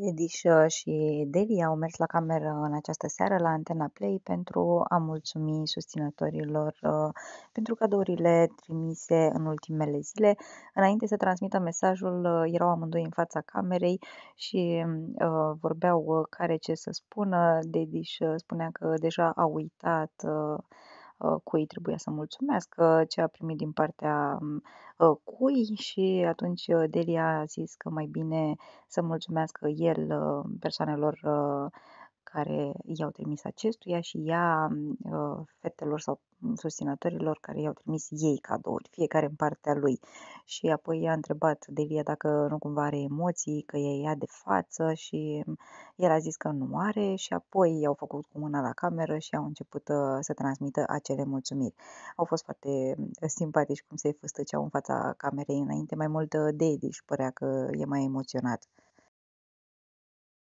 Edish și Delia au mers la cameră în această seară la Antena Play pentru a mulțumi susținătorilor uh, pentru cadourile trimise în ultimele zile. Înainte să transmită mesajul, uh, erau amândoi în fața camerei și mm, uh, vorbeau care ce să spună. Dedish spunea că deja a uitat Uh, cui trebuia să mulțumesc uh, ce a primit din partea um, uh, cui și atunci Delia a zis că mai bine să mulțumească el persoanelor care i-au trimis acestuia și ea um, fetelor sau susținătorilor care i-au trimis ei cadouri, fiecare în partea lui. Și apoi i-a întrebat Delia dacă nu cumva are emoții, că e ea de față și um, el a zis că nu are și apoi i-au făcut cu mâna la cameră și au început uh, să transmită acele mulțumiri. Au fost foarte uh, simpatici cum se fustăceau în fața camerei înainte, mai mult uh, de Eddie și deci părea că e mai emoționat.